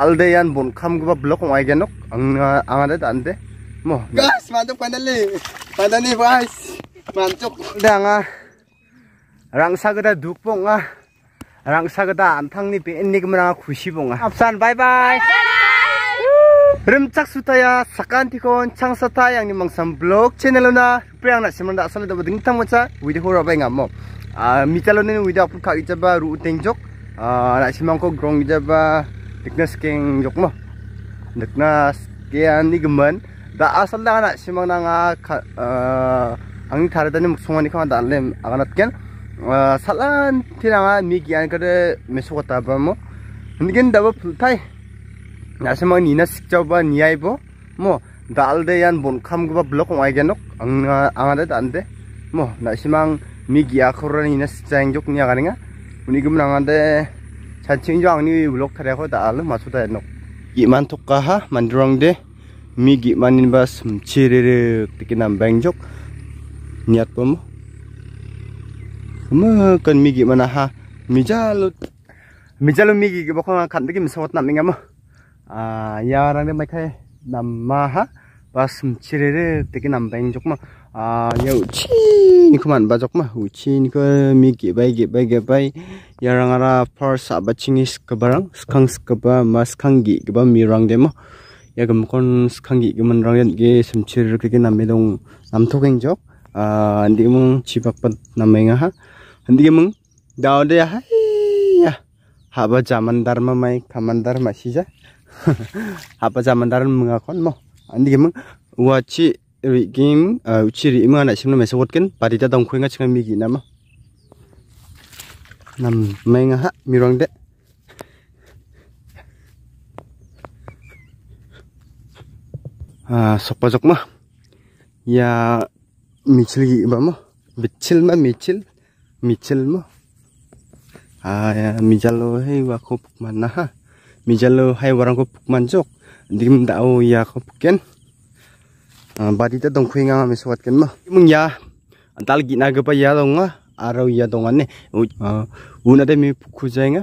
alde yan bon kam gua blok ngai genok ang angade tante, mo gas mantuk pandali pandali guys mantuk danga ah. rangsa gada dukpong ah rangsa gada antangni be enni gmra khushi bong ah bye bye remchak sutaya sakanti kon changsa sata yang ni mangsam blog channel na prang na simran da asal da ding tang macha widi hora bai ngam mo ah, mi chalone widi apun kha ichaba ru tengjok ah, na simang ko grong ichaba Diknas keng yok mo. Diknas kian ni gemban. Da asal da na simang na nga ang thara da ni muksungan ni kama da alim aganat kian, Salan tina nga mi kian kare mesu kota ba mo. Nigen da ba pultai. Na simang ni na sikjaw ba bo. Mo dal de yan bon kam gba blok ngai genok ang angade dande. Mo na simang mi kura na sikjang yok ni agaringa. Unigum nangade chan ching jong ni vlog thare ko da alu masu da nok gi man tok ka ha man drong de mi gi manin bas chirere tikinam bangjok niat pom ma kan mi gi mana ha mijalut mijalu mi gi gi bokha khan de gi misawat nam ingam a ya rang de mai khai nam ma ha bas chirere tikinam bangjok ma ya uci ni kuman bajok mah uci ni ke mi gebai gebai gebai yarang ara par saba chingis kebarang skang skeba mas kang gi geba mi rang demo ya gemkon skang gi gemen rang yan ge semchir ke nam dong nam tokeng jok ah andi mung cipak pat namenga ha andi mung dau de hai ya haba zaman dharma mai kaman dharma sija haba zaman dharma mengakon mo andi mung wachi rikim uchiri ờ, ima na simna mesa watkin parita dong khuinga chinga migi nama nam menga ha mirang de ah à, sopajok ma ya michil gi ba ma bichil ma michil chil ma ah ya mijalo hei wa ko pukman na ha mijalo hai warang ko pukman jok dim dao ya ko puken bati ta dong khuinga me swat kan ma mung ya antal gi na ga pa ya dong nga araw ya dong an ne una de mi khu jainga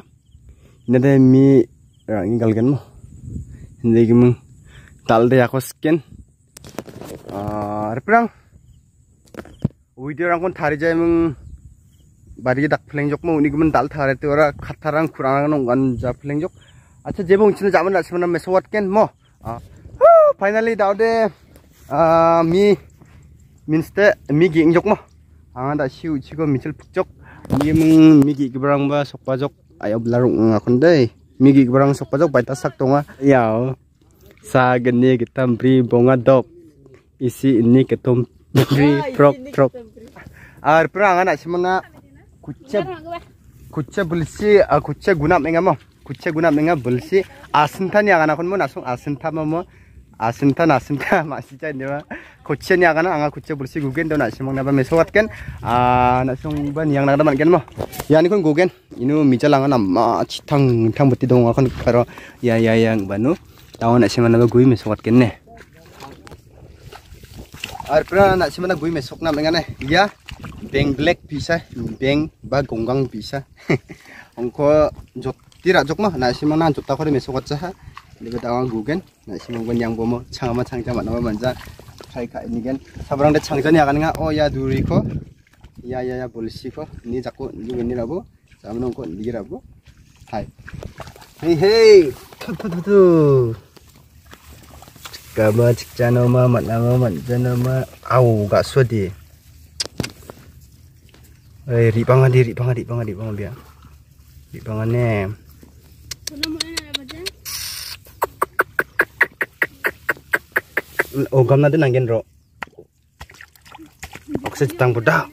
na de mi rangi gal kan ma inde gi mung tal de ya ko skin ar prang uidir ang kon thari jai mung bari dak phleng jok mo uni gum dal thare te ora khatharang khurang nong gan ja phleng jok acha jebong chin jaman asman me swat ken mo finally daw de 아, 미 민스테 미기 인족 뭐. 아다 시우 지금 미칠 북적 미문 미기 기브랑 바 속바족 아요 블라룽 아 근데 미기 기브랑 속바족 바이타 삭동아 야오 사근니 기탐브리 봉아독 isi ini ketum bri prok prok ar perang anak semena kucep kucep belsi kucep guna menga mo kucep guna menga belsi asentanya anak kon mo nasung asentama mo asinta nasinta masih cair nih kucing akan angka kucing bersih gugen tu nak semang napa mesuat kan nak semang yang nak teman kan mah ya ni kan gugen ini mizal angka nama citang tang beti dong akan kalau ya ya yang bano tahu nak semang napa gugen mesuat kan nih arpa nak gue napa gugen mesuat nama ya beng black bisa beng bah gonggang bisa angko jod tidak jod mah nak semang napa tak kau mesuat cah lebih tahu aku kan nah semua yang bomo cangma cangcamat nama manja kak ini ya kan sabarang deh cangcanya akan nggak oh ya duri kok ya ya ya polisi kok ini cakku juga ini rabu sama nongko di rabu hai hei hei tuh tuh tuh kama cikcano ma matnama matjana ma au gak suadi eh ribangan di ribangan ribangan ribangan biar ribangan nem ogam nanti nangin ro okse tang budak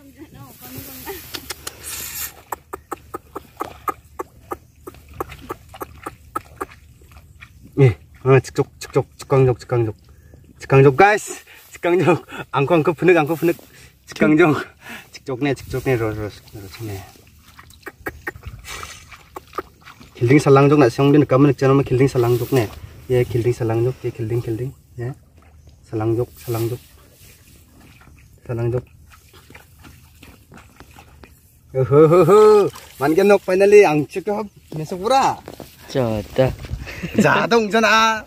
예, 아, 직접, 직접, 직강적, 직강적. 직강적, guys! 직강적. 안고, 안고, 분흙, 안고, 분흙. 직강적. 직접네, 직접네, 로, 로, 로, 네. 길딩 살랑족, 나, 성빈, 까만, 늑자놈은 길딩 살랑족네. 예, 길딩 살랑족, 예, 길딩, 길딩. 예 selangjut selangjut selangjut 만견 녹 파이널리 앙치가 메소구라 저다 자동 전화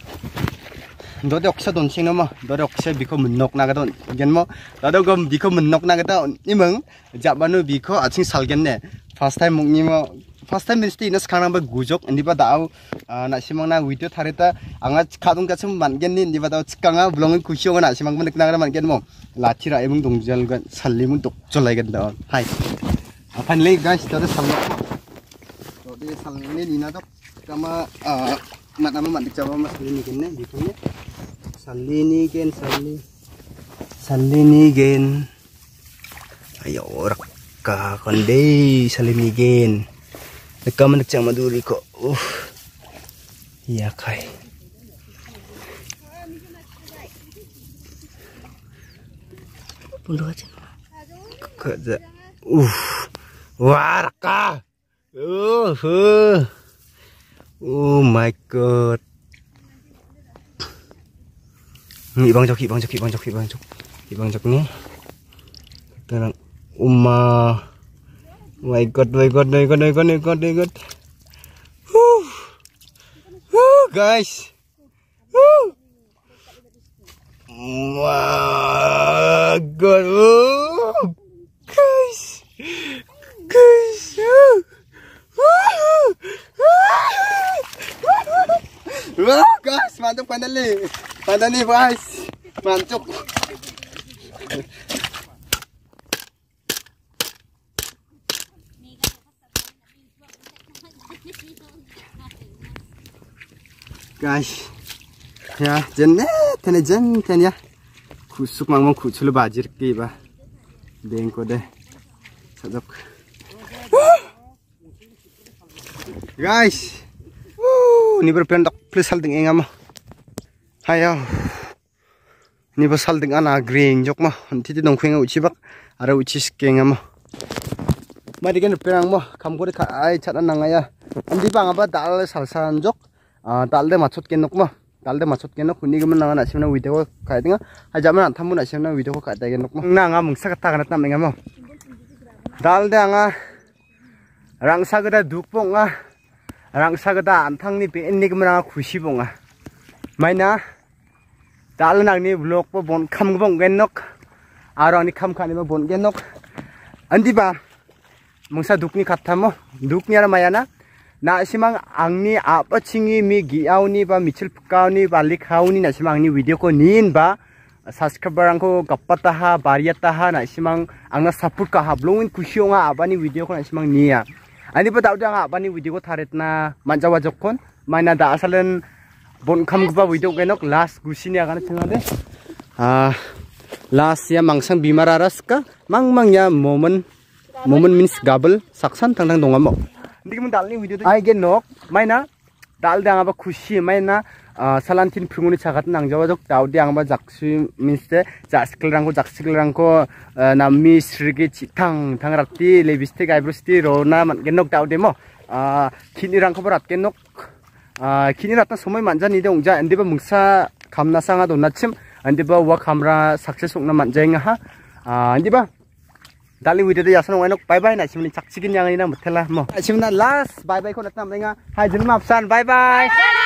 너도 역시 돈 싱너 뭐 너도 역시 비코 문녹 나가던 이건 뭐 나도 그럼 비코 문녹 나가던 이멍 자반우 비코 아침 살겠네 파스타임 먹니 뭐 first time minister ina skhanang ba gujok indi ba dao ah, na simang na video thare ta anga khadung ka sum mangen ni indi ba dao chkanga blong e ku shio na simang ban knang ra mangen mo lathi ra ebung dong jal gan salli mun dok cholai gan da hi ah, finally guys tore sallo to de ini ni na dok kama ah, mana mana mandik jawab mas ini kan nih gitu ya salli ni gen salli gen ayo rakka konde salli ni gen Nagkaman maduri ko. Uff. Yakay. Pulo ka dyan. Kada. Uff. Warka. Uff. Oh my god. Ini bang joki, bang joki, bang joki, bang joki. Bang joki nih. Sekarang umah my god my god my god my god my god my god Woo. Woo, guys Woo. my god Woo. guys guys Woo. Woo, guys mantap pandali pandali guys mantap guys ya jenet eh, tene jen ten ya kusuk mangmo kuchul bajir ki ba deng ko de sajok guys ni ber pendok please salding engam hayo ya. ni ber salding ana green jok ma anti ti dongkheng uchi bak ara uchi skeng ma mari gen perang mo kam ko de ai chat nangaya andi bang aba dal salsan jok তালদে মাছত কেনকমা তালদে মাছত কেন খুনি গমন নাঙা নাসিমনা উইদেকো খাই দিঙা আর জামা না থামবো নাসিমনা উইদেকো খাই দাই কেনকমা না আঙা মুংসা কথা গানা তাম নিঙামো তালদে আঙা রাংসা গদা দুকপো আঙা রাংসা গদা আনথাংনি পেননি গমন আঙা খুশি বঙা মাইনা তাল নাগনি ব্লক পো বন খাম গবং গেনক আর আনি খাম খানিমা বন গেনক 안디바 몽사 둑니 같아모 둑니 하나 마야나 na simang angni apa cingi mi giau ni ba michil pukau ni balik hau ni na simang video ko nin ba subscriber angko kapataha bariataha na simang angna support kaha blowin kusiong a apa ni video ko na simang niya ani pa tawdang apa ni video ko tarit na manja wajok kon mana da asalan bon kam gupa video ko enok last gusini akan cengade ah last ya mangsang bimararas ka mang mang ya momen momen means gabel saksan tang tang dong लेकिन डालनी हुई दे आई गे नोक मैं a ा डाल दे a ं ग ा ख ु श n मैं ना सालान a ी न फिंगुनि सागात नांजाबा जक दाउ दे आ ं s ा जाक्सि म a n g त े ज ा स ् k ि ल रंगो जाक्सिल रंगो ना मिस्रिगे चिथां थां e ा त ी ल े ब t स ् त े गाइब्रुस्ति रोना मानगे नोक दाउ देमो खिनि रंगो र a त ग े न ो m a n j a n i d न ा समय मानजानि दे n ं s a एंदेबा a ुं स ा ख ा म a ा स ा a ग ा द ो a ा च ि म एंदेबा वा खामरा सक्सेस उंना मानजायंगा हा एंदेबा dalih wira dia sana wainok bye bye nak simen cak cikin yang ini nak betelah mo simen last bye bye kau nak tamat dengan hai jenis mapsan bye bye, bye, -bye. bye, -bye.